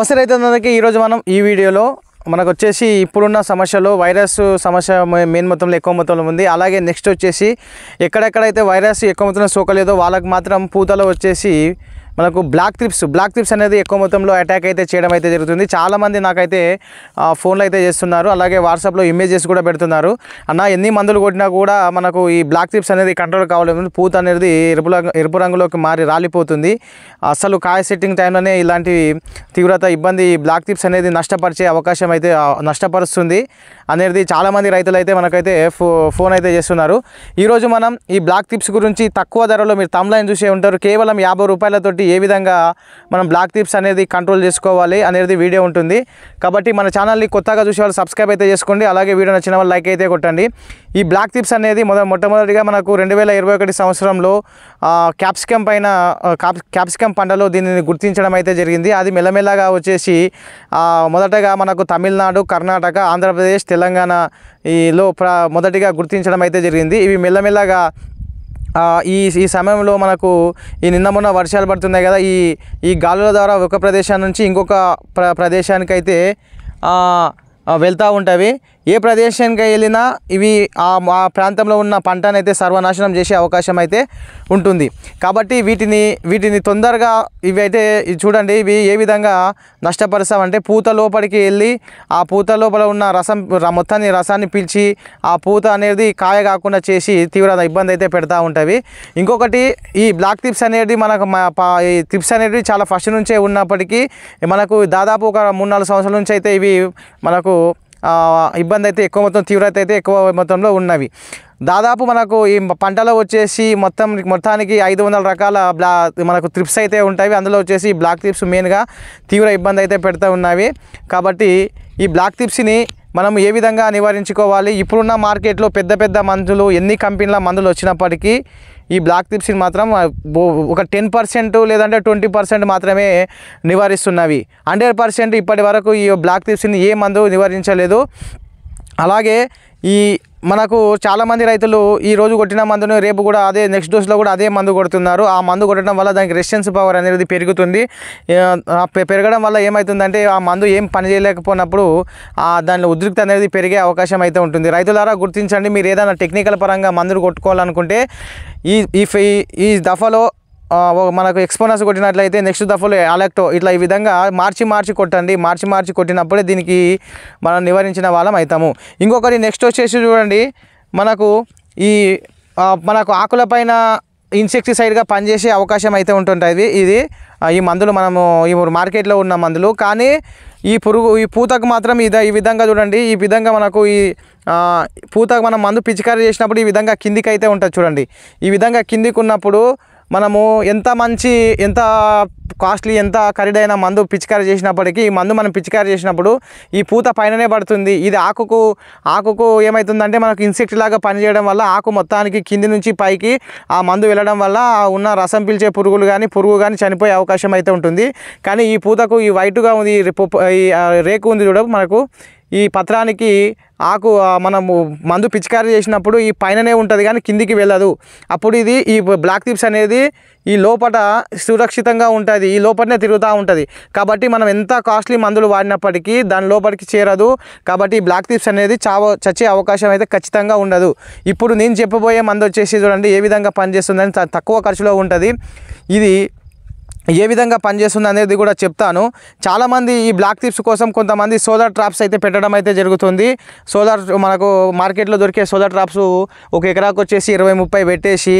అవసరమైతే అందరికీ ఈరోజు మనం ఈ వీడియోలో మనకు వచ్చేసి ఇప్పుడున్న సమస్యలో వైరస్ సమస్య మెయిన్ మొత్తంలో ఎక్కువ మొత్తంలో ఉంది అలాగే నెక్స్ట్ వచ్చేసి ఎక్కడెక్కడైతే వైరస్ ఎక్కువ మొత్తంలో సోకలేదో వాళ్ళకి మాత్రం పూతలో వచ్చేసి మనకు బ్లాక్ త్రిప్స్ బ్లాక్ త్రిప్స్ అనేది ఎక్కువ మొత్తంలో అటాక్ అయితే చేయడం అయితే జరుగుతుంది చాలామంది నాకైతే ఫోన్లు అయితే చేస్తున్నారు అలాగే వాట్సాప్లో ఇమేజెస్ కూడా పెడుతున్నారు అన్న ఎన్ని మందులు కొట్టినా కూడా మనకు ఈ బ్లాక్ త్రిప్స్ అనేది కంట్రోల్ కావడం పూత అనేది ఎరుపు ఎరుపు రంగులోకి మారి రాలిపోతుంది అసలు కాయ సెట్టింగ్ టైంలోనే ఇలాంటి తీవ్రత ఇబ్బంది బ్లాక్ త్రిప్స్ అనేది నష్టపరిచే అవకాశం అయితే నష్టపరుస్తుంది అనేది చాలామంది రైతులు అయితే మనకైతే ఫో ఫోన్ అయితే చేస్తున్నారు ఈరోజు మనం ఈ బ్లాక్ టిప్స్ గురించి తక్కువ ధరలో మీరు తమ్లైన్ చూసే ఉంటారు కేవలం యాభై రూపాయలతోటి ఏ విధంగా మనం బ్లాక్ టిప్స్ అనేది కంట్రోల్ చేసుకోవాలి అనేది వీడియో ఉంటుంది కాబట్టి మన ఛానల్ని కొత్తగా చూసే వాళ్ళు సబ్స్క్రైబ్ అయితే చేసుకోండి అలాగే వీడియో నచ్చిన వాళ్ళు లైక్ అయితే కొట్టండి ఈ బ్లాక్ టిప్స్ అనేది మొద మొట్టమొదటిగా మనకు రెండు వేల ఇరవై ఒకటి సంవత్సరంలో క్యాప్సికం పైన క్యాప్సికం పంటలో దీనిని గుర్తించడం అయితే జరిగింది అది మెల్లమెల్లగా వచ్చేసి మొదటగా మనకు తమిళనాడు కర్ణాటక ఆంధ్రప్రదేశ్ తెలంగాణ ఈలో ప్ర మొదటిగా గుర్తించడం అయితే జరిగింది ఇవి మెల్లమెల్లగా ఈ ఈ సమయంలో మనకు ఈ నిన్న మొన్న వర్షాలు పడుతున్నాయి కదా ఈ ఈ గాలుల ద్వారా ఒక ప్రదేశం నుంచి ఇంకొక ప్ర ప్రదేశానికైతే వెళ్తూ ఉంటాయి ఏ ప్రదేశానికి వెళ్ళినా ఇవి ఆ ప్రాంతంలో ఉన్న పంటనైతే సర్వనాశనం చేసే అవకాశం అయితే ఉంటుంది కాబట్టి వీటిని వీటిని తొందరగా ఇవి అయితే చూడండి ఇవి ఏ విధంగా నష్టపరుస్తామంటే పూత లోపలికి వెళ్ళి ఆ పూత లోపల ఉన్న రసం మొత్తాన్ని రసాన్ని పీల్చి ఆ పూత అనేది కాయ కాకుండా చేసి తీవ్ర ఇబ్బంది అయితే పెడతా ఉంటుంది ఇంకొకటి ఈ బ్లాక్ టిప్స్ అనేది మనకు ఈ టిప్స్ అనేది చాలా ఫస్ట్ నుంచే ఉన్నప్పటికీ మనకు దాదాపు ఒక మూడు నాలుగు సంవత్సరాల నుంచి అయితే ఇవి మనకు ఇబ్బంది అయితే ఎక్కువ మొత్తం తీవ్రత అయితే ఎక్కువ మొత్తంలో ఉన్నవి దాదాపు మనకు ఈ పంటలో వచ్చేసి మొత్తం మొత్తానికి ఐదు వందల రకాల బ్లా మనకు త్రిప్స్ అయితే ఉంటాయి అందులో వచ్చేసి బ్లాక్ త్రిప్స్ మెయిన్గా తీవ్ర ఇబ్బంది అయితే పెడతా ఉన్నవి కాబట్టి ఈ బ్లాక్ త్రిప్స్ని మనం ఏ విధంగా నివారించుకోవాలి ఇప్పుడున్న మార్కెట్లో పెద్ద పెద్ద మందులు ఎన్ని కంపెనీల మందులు వచ్చినప్పటికీ ఈ బ్లాక్ టిప్స్ని మాత్రం ఒక టెన్ పర్సెంట్ లేదంటే ట్వంటీ పర్సెంట్ మాత్రమే నివారిస్తున్నవి హండ్రెడ్ పర్సెంట్ ఇప్పటి వరకు ఈ బ్లాక్ టిప్స్ని ఏ మందు నివారించలేదు అలాగే ఈ మనకు చాలామంది రైతులు ఈ రోజు కొట్టిన మందును రేపు కూడా అదే నెక్స్ట్ డోస్లో కూడా అదే మందు కొడుతున్నారు ఆ మందు కొట్టడం వల్ల దానికి రెసిస్టెన్స్ పవర్ అనేది పెరుగుతుంది పెరగడం వల్ల ఏమవుతుందంటే ఆ మందు ఏం పనిచేయలేకపోయినప్పుడు దానిలో ఉద్రిక్త అనేది పెరిగే అవకాశం అయితే ఉంటుంది రైతులారా గుర్తించండి మీరు ఏదైనా టెక్నికల్ పరంగా మందులు కొట్టుకోవాలనుకుంటే ఈ ఈ ఈ దఫాలో మనకు ఎక్స్పోనస్ కొట్టినట్లయితే నెక్స్ట్ దఫలో అలెక్టో ఇట్లా ఈ విధంగా మార్చి మార్చి కొట్టండి మార్చి మార్చి కొట్టినప్పుడే దీనికి మనం నివారించిన వాళ్ళం అవుతాము ఇంకొకటి నెక్స్ట్ వచ్చేసి చూడండి మనకు ఈ మనకు ఆకుల పైన ఇన్సెక్టిసైడ్గా పనిచేసే అవకాశం అయితే ఉంటుంటుంది ఇది ఈ మందులు మనము ఈ మార్కెట్లో ఉన్న మందులు కానీ ఈ పురుగు ఈ పూతకు మాత్రం ఇద ఈ విధంగా చూడండి ఈ విధంగా మనకు ఈ పూతకు మనం మందు పిచికారీ చేసినప్పుడు ఈ విధంగా కిందికి అయితే ఉంటుంది చూడండి ఈ విధంగా కిందికి ఉన్నప్పుడు మనము ఎంత మంచి ఎంత కాస్ట్లీ ఎంత ఖరీదైన మందు పిచికారీ చేసినప్పటికీ ఈ మందు మనం పిచికారి చేసినప్పుడు ఈ పూత పైననే పడుతుంది ఇది ఆకుకు ఆకుకు ఏమవుతుందంటే మనకు ఇన్సెక్ట్ లాగా పనిచేయడం వల్ల ఆకు మొత్తానికి కింది నుంచి పైకి ఆ మందు వెళ్ళడం వల్ల ఉన్న రసం పీల్చే పురుగులు కానీ పురుగు కానీ చనిపోయే అవకాశం అయితే ఉంటుంది కానీ ఈ పూతకు ఈ వైట్గా ఉంది ఈ రేకు ఉంది చూడ మనకు ఈ పత్రానికి ఆకు మనము మందు పిచికారీ చేసినప్పుడు ఈ పైననే ఉంటుంది కానీ కిందికి వెళ్ళదు అప్పుడు ఇది ఈ బ్లాక్ టిప్స్ అనేది ఈ లోపట సురక్షితంగా ఉంటుంది ఈ లోపలనే తిరుగుతూ ఉంటుంది కాబట్టి మనం ఎంత కాస్ట్లీ మందులు వాడినప్పటికీ దాని లోపలికి చేరదు కాబట్టి ఈ బ్లాక్ టిప్స్ అనేది చావ చచ్చే అవకాశం అయితే ఖచ్చితంగా ఉండదు ఇప్పుడు నేను చెప్పబోయే మందు వచ్చేసి చూడండి ఏ విధంగా పనిచేస్తుందని తక్కువ ఖర్చులో ఉంటుంది ఇది ఏ విధంగా పనిచేస్తుంది అనేది కూడా చెప్తాను చాలామంది ఈ బ్లాక్ టిప్స్ కోసం కొంతమంది సోలార్ ట్రాప్స్ అయితే పెట్టడం అయితే జరుగుతుంది సోలార్ మనకు మార్కెట్లో దొరికే సోలార్ ట్రాప్స్ ఒక ఎకరాకు వచ్చేసి ఇరవై ముప్పై పెట్టేసి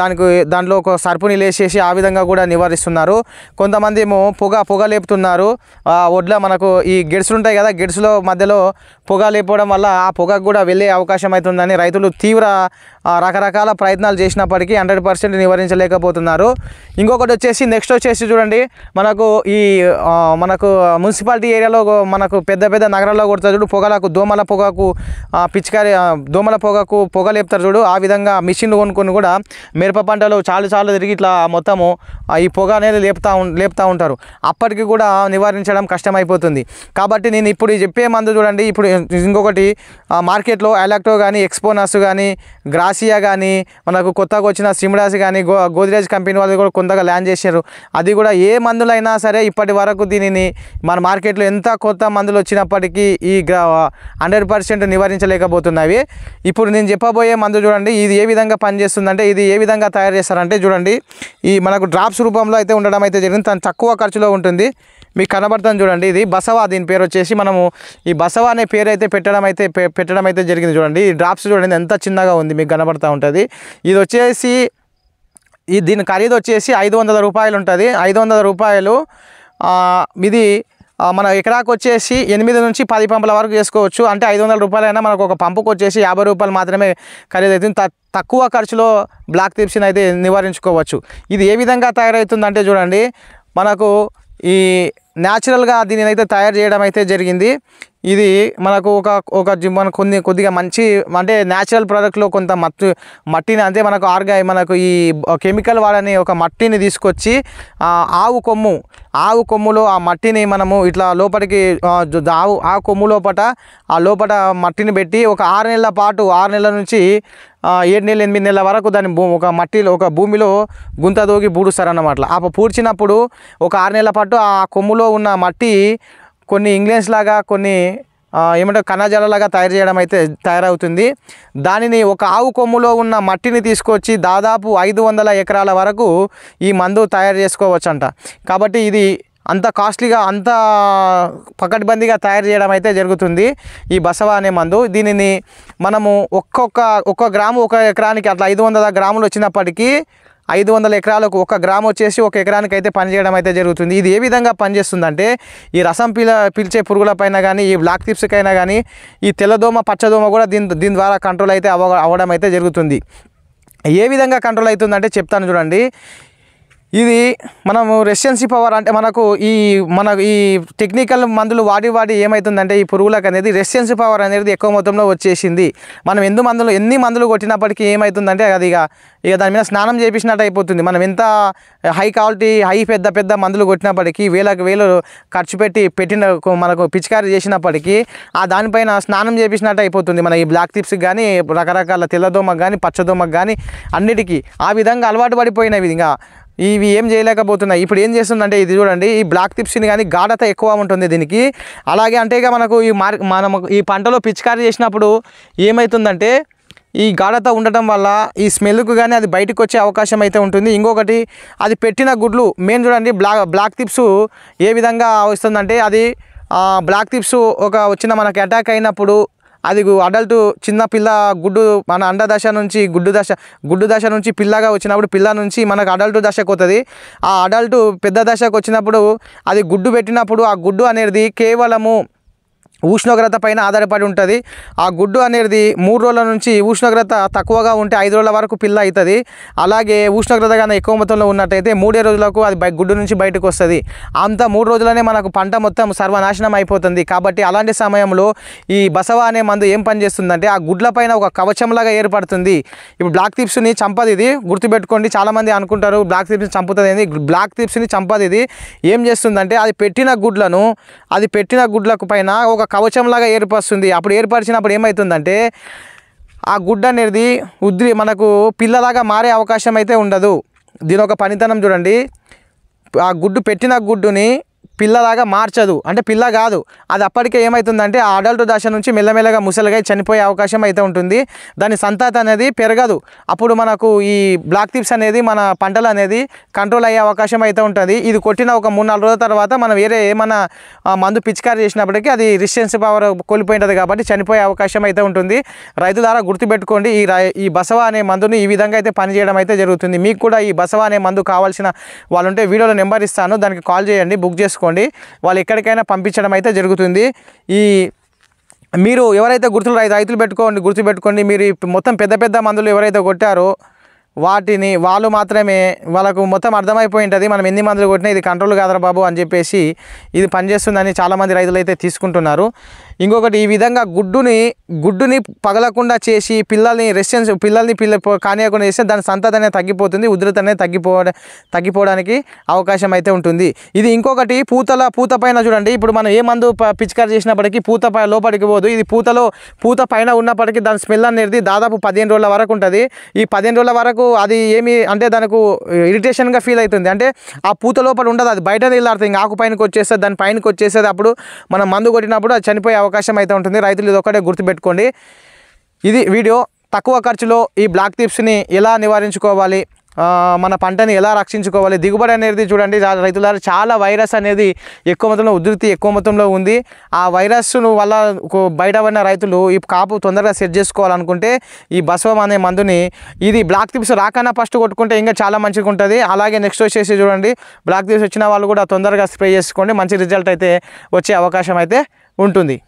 దానికి దాంట్లో ఒక సర్పుని లేసేసి ఆ విధంగా కూడా నివారిస్తున్నారు కొంతమంది ఏమో పొగ పొగ లేపుతున్నారు ఒడ్ల మనకు ఈ గెడ్సులు ఉంటాయి కదా గెడ్సులో మధ్యలో పొగ లేపడం వల్ల ఆ పొగకు కూడా వెళ్ళే అవకాశం అవుతుందని రైతులు తీవ్ర రకరకాల ప్రయత్నాలు చేసినప్పటికీ హండ్రెడ్ పర్సెంట్ నివారించలేకపోతున్నారు ఇంకొకటి వచ్చేసి నెక్స్ట్ నెక్స్ట్ వచ్చేసి చూడండి మనకు ఈ మనకు మున్సిపాలిటీ ఏరియాలో మనకు పెద్ద పెద్ద నగరాల్లో కొడతారు చూడు పొగలకు దోమల పొగకు పిచికారి దోమల పొగకు పొగ లేపుతారు చూడు ఆ విధంగా మిషన్లు కొనుక్కొని కూడా మిరప పంటలు చాలు చాలు తిరిగి ఇట్లా మొత్తము ఈ పొగ అనేది లేపుతా లేపుతూ ఉంటారు అప్పటికి కూడా నివారించడం కష్టమైపోతుంది కాబట్టి నేను ఇప్పుడు చెప్పే మందు చూడండి ఇప్పుడు ఇంకొకటి మార్కెట్లో ఎలాక్టో కానీ ఎక్స్పోనస్ కానీ గ్రాసియా కానీ మనకు కొత్తగా వచ్చిన సిమ్డాస్ కానీ గోద్రేజ్ కంపెనీ వాళ్ళు కూడా కొంతగా ల్యాండ్ చేశారు అది కూడా ఏ మందులైనా సరే ఇప్పటి వరకు దీనిని మన మార్కెట్లో ఎంత కొత్త మందులు వచ్చినప్పటికీ ఈ హండ్రెడ్ పర్సెంట్ నివారించలేకపోతున్నవి ఇప్పుడు నేను చెప్పబోయే మందు చూడండి ఇది ఏ విధంగా పనిచేస్తుందంటే ఇది ఏ విధంగా తయారు చేస్తారంటే చూడండి ఈ మనకు డ్రాప్స్ రూపంలో అయితే ఉండడం అయితే జరిగింది తను తక్కువ ఖర్చులో ఉంటుంది మీకు కనబడుతుంది చూడండి ఇది బసవా దీని పేరు వచ్చేసి మనము ఈ బసవా అనే పేరు అయితే పెట్టడం అయితే పెట్టడం అయితే జరిగింది చూడండి ఈ డ్రాప్స్ చూడండి ఎంత చిన్నగా ఉంది మీకు కనబడుతూ ఉంటుంది ఇది వచ్చేసి ఈ దీని ఖరీదు వచ్చేసి ఐదు వందల రూపాయలు ఉంటుంది ఐదు వందల రూపాయలు ఇది మన ఎకరాకు వచ్చేసి ఎనిమిది నుంచి పది పంపుల వరకు చేసుకోవచ్చు అంటే ఐదు వందల రూపాయలైనా మనకు ఒక పంపుకు వచ్చేసి యాభై రూపాయలు మాత్రమే ఖరీదు అవుతుంది తక్కువ ఖర్చులో బ్లాక్ టిప్స్ని అయితే నివారించుకోవచ్చు ఇది ఏ విధంగా తయారవుతుందంటే చూడండి మనకు ఈ న్యాచురల్గా దీనిని అయితే తయారు చేయడం అయితే జరిగింది ఇది మనకు ఒక ఒక మన కొన్ని కొద్దిగా మంచి అంటే న్యాచురల్ ప్రోడక్ట్లో కొంత మట్టి మట్టిని అంటే మనకు ఆర్గా మనకు ఈ కెమికల్ వాడని ఒక మట్టిని తీసుకొచ్చి ఆవు కొమ్ము ఆవు కొమ్ములో ఆ మట్టిని మనము ఇట్లా లోపలికి ఆవు ఆ కొమ్ము లోపట ఆ లోపల మట్టిని పెట్టి ఒక ఆరు నెలల పాటు ఆరు నెలల నుంచి ఏడు నెలలు ఎనిమిది నెలల వరకు దాని ఒక మట్టిలో ఒక భూమిలో గుంత దూగి పూడుస్తారన్నమాట అప్పుడు పూడ్చినప్పుడు ఒక ఆరు నెలల పాటు ఆ కొమ్ములో ఉన్న మట్టి కొన్ని ఇంగ్లెన్స్ లాగా కొన్ని ఏమంటే కణజాలలాగా తయారు చేయడం అయితే తయారవుతుంది దానిని ఒక ఆవు కొమ్ములో ఉన్న మట్టిని తీసుకొచ్చి దాదాపు ఐదు వందల ఎకరాల వరకు ఈ మందు తయారు చేసుకోవచ్చంట కాబట్టి ఇది అంత కాస్ట్లీగా అంత పకడ్బందీగా తయారు చేయడం అయితే జరుగుతుంది ఈ బసవ అనే మందు దీనిని మనము ఒక్కొక్క ఒక్క గ్రాము ఒక ఎకరానికి అట్లా ఐదు వందల గ్రాములు వచ్చినప్పటికీ ఐదు వందల ఎకరాలకు ఒక గ్రామ్ వచ్చేసి ఒక ఎకరానికి అయితే పనిచేయడం అయితే జరుగుతుంది ఇది ఏ విధంగా పనిచేస్తుందంటే ఈ రసం పీల పీల్చే పురుగులపైన కానీ ఈ బ్లాక్ టిప్స్కైనా కానీ ఈ తెల్లదోమ పచ్చదోమ కూడా దీని దీని ద్వారా కంట్రోల్ అయితే అవ అవ్వడం అయితే జరుగుతుంది ఏ విధంగా కంట్రోల్ అవుతుందంటే చెప్తాను చూడండి ఇది మనము రెసిడెన్సీ పవర్ అంటే మనకు ఈ మన ఈ టెక్నికల్ మందులు వాడి వాడి ఏమవుతుందంటే ఈ పురుగులకు అనేది రెసిడెన్సీ పవర్ అనేది ఎక్కువ మొత్తంలో వచ్చేసింది మనం ఎందు మందులు ఎన్ని మందులు కొట్టినప్పటికీ ఏమవుతుందంటే అది ఇక ఇక దాని మీద స్నానం చేపించినట్టు అయిపోతుంది మనం ఎంత హై క్వాలిటీ హై పెద్ద పెద్ద మందులు కొట్టినప్పటికీ వేలకు వేలు ఖర్చు పెట్టి పెట్టిన మనకు పిచికారి చేసినప్పటికీ ఆ దానిపైన స్నానం చేపించినట్టు అయిపోతుంది మన ఈ బ్లాక్ టిప్స్కి కానీ రకరకాల తెల్లదోమకు కానీ పచ్చదోమకు కానీ అన్నిటికీ ఆ విధంగా అలవాటు పడిపోయినవి ఇంకా ఇవి ఏం చేయలేకపోతున్నాయి ఇప్పుడు ఏం చేస్తుందంటే ఇది చూడండి ఈ బ్లాక్ టిప్స్ని కానీ గాఢత ఎక్కువ ఉంటుంది దీనికి అలాగే అంటే ఇక మనకు ఈ మార్ మనం ఈ పంటలో పిచికారీ చేసినప్పుడు ఏమవుతుందంటే ఈ గాఢత ఉండటం వల్ల ఈ స్మెల్కు కానీ అది బయటకు వచ్చే అవకాశం అయితే ఉంటుంది ఇంకొకటి అది పెట్టిన గుడ్లు మెయిన్ చూడండి బ్లాక్ బ్లాక్ టిప్స్ ఏ విధంగా వస్తుందంటే అది బ్లాక్ టిప్స్ ఒక వచ్చిన మనకి అటాక్ అయినప్పుడు అది అడల్ట్ చిన్న పిల్ల గుడ్డు మన అండ దశ నుంచి గుడ్డు దశ గుడ్డు దశ నుంచి పిల్లగా వచ్చినప్పుడు పిల్ల నుంచి మనకు అడల్ట్ దశకు వస్తుంది ఆ అడల్ట్ పెద్ద దశకు వచ్చినప్పుడు అది గుడ్డు పెట్టినప్పుడు ఆ గుడ్డు అనేది కేవలము ఉష్ణోగ్రత పైన ఆధారపడి ఉంటుంది ఆ గుడ్డు అనేది మూడు రోజుల నుంచి ఉష్ణోగ్రత తక్కువగా ఉంటే ఐదు రోజుల వరకు పిల్ల అవుతుంది అలాగే ఉష్ణోగ్రత కన్నా ఎక్కువ మొత్తంలో ఉన్నట్టయితే మూడే రోజులకు అది గుడ్డు నుంచి బయటకు వస్తుంది అంత మూడు రోజులనే మనకు పంట మొత్తం సర్వనాశనం అయిపోతుంది కాబట్టి అలాంటి సమయంలో ఈ బసవ అనే మందు ఏం పనిచేస్తుందంటే ఆ గుడ్లపైన ఒక కవచంలాగా ఏర్పడుతుంది ఇప్పుడు బ్లాక్ థిప్స్ని చంపది ఇది గుర్తుపెట్టుకోండి చాలామంది అనుకుంటారు బ్లాక్ థిప్స్ని చంపుతుంది బ్లాక్ థిప్స్ని చంపది ఇది ఏం చేస్తుందంటే అది పెట్టిన గుడ్లను అది పెట్టిన గుడ్లకు పైన ఒక కవచంలాగా ఏర్పరుస్తుంది అప్పుడు ఏర్పరిచినప్పుడు ఏమవుతుందంటే ఆ గుడ్డ అనేది ఉద్రి మనకు పిల్లలాగా మారే అవకాశం అయితే ఉండదు దీని ఒక పనితనం చూడండి ఆ గుడ్డు పెట్టిన గుడ్డుని పిల్లలాగా మార్చదు అంటే పిల్ల కాదు అది అప్పటికే ఏమవుతుందంటే ఆ అడల్ట్ దశ నుంచి మెల్లమెల్లగా ముసలిగా చనిపోయే అవకాశం అయితే ఉంటుంది దాని సంతాత అనేది పెరగదు అప్పుడు మనకు ఈ బ్లాక్ టిప్స్ అనేది మన పంటలు అనేది కంట్రోల్ అయ్యే అవకాశం అయితే ఉంటుంది ఇది కొట్టిన ఒక మూడు నాలుగు రోజుల తర్వాత మనం వేరే ఏమైనా మందు పిచికారి చేసినప్పటికీ అది రిసిస్టెన్స్ పవర్ కోల్పోయింటుంది కాబట్టి చనిపోయే అవకాశం అయితే ఉంటుంది రైతు ద్వారా గుర్తుపెట్టుకోండి ఈ ఈ బసవా అనే మందుని ఈ విధంగా అయితే పనిచేయడం అయితే జరుగుతుంది మీకు కూడా ఈ బసవా అనే మందు కావాల్సిన వాళ్ళుంటే వీడియోలో నెంబర్ ఇస్తాను దానికి కాల్ చేయండి బుక్ చేసుకోండి చేసుకోండి వాళ్ళు ఎక్కడికైనా పంపించడం అయితే జరుగుతుంది ఈ మీరు ఎవరైతే గుర్తులు రైతులు పెట్టుకోండి గుర్తు పెట్టుకోండి మీరు మొత్తం పెద్ద పెద్ద మందులు ఎవరైతే కొట్టారో వాటిని వాళ్ళు మాత్రమే వాళ్ళకు మొత్తం అర్థమైపోయి ఉంటుంది మనం ఎన్ని మందులు కొట్టినా ఇది కంట్రోల్ కాదరా బాబు అని చెప్పేసి ఇది పనిచేస్తుందని చాలామంది రైతులు అయితే తీసుకుంటున్నారు ఇంకొకటి ఈ విధంగా గుడ్డుని గుడ్డుని పగలకుండా చేసి పిల్లల్ని రెసిడెన్స్ పిల్లల్ని పిల్ల కానియకుండా చేస్తే దాని సంతత అనేది తగ్గిపోతుంది ఉధృత అనేది తగ్గిపో తగ్గిపోవడానికి అవకాశం అయితే ఉంటుంది ఇది ఇంకొకటి పూతల పూత పైన చూడండి ఇప్పుడు మనం ఏ మందు పిచికారి చేసినప్పటికీ పూత లోపలికి పోదు ఇది పూతలో పూత పైన ఉన్నప్పటికీ దాని స్మెల్ అనేది దాదాపు పదిహేను రోజుల వరకు ఉంటుంది ఈ పదిహేను రోజుల వరకు అది ఏమి అంటే దానికి ఇరిటేషన్గా ఫీల్ అవుతుంది అంటే ఆ పూత లోపల ఉండదు అది బయట నీళ్ళు ఆడుతుంది ఆకు పైనకి వచ్చేస్తుంది దాని పైనకి వచ్చేసేది అప్పుడు మనం మందు కొట్టినప్పుడు అది చనిపోయే అవకాశం అయితే ఉంటుంది రైతులు ఇది ఒకటే గుర్తుపెట్టుకోండి ఇది వీడియో తక్కువ ఖర్చులో ఈ బ్లాక్ టిప్స్ని ఎలా నివారించుకోవాలి మన పంటని ఎలా రక్షించుకోవాలి దిగుబడి అనేది చూడండి రైతుల చాలా వైరస్ అనేది ఎక్కువ మొత్తంలో ఉధృతి ఎక్కువ మొత్తంలో ఉంది ఆ వైరస్ వల్ల బయట పడిన రైతులు ఈ కాపు తొందరగా సెట్ చేసుకోవాలనుకుంటే ఈ బసవం అనే మందుని ఇది బ్లాక్ టిప్స్ రాకన్నా ఫస్ట్ కొట్టుకుంటే ఇంకా చాలా మంచిగా ఉంటుంది అలాగే నెక్స్ట్ వచ్చేసి చూడండి బ్లాక్ టిప్స్ వచ్చిన వాళ్ళు కూడా తొందరగా స్ప్రే చేసుకోండి మంచి రిజల్ట్ అయితే వచ్చే అవకాశం అయితే ఉంటుంది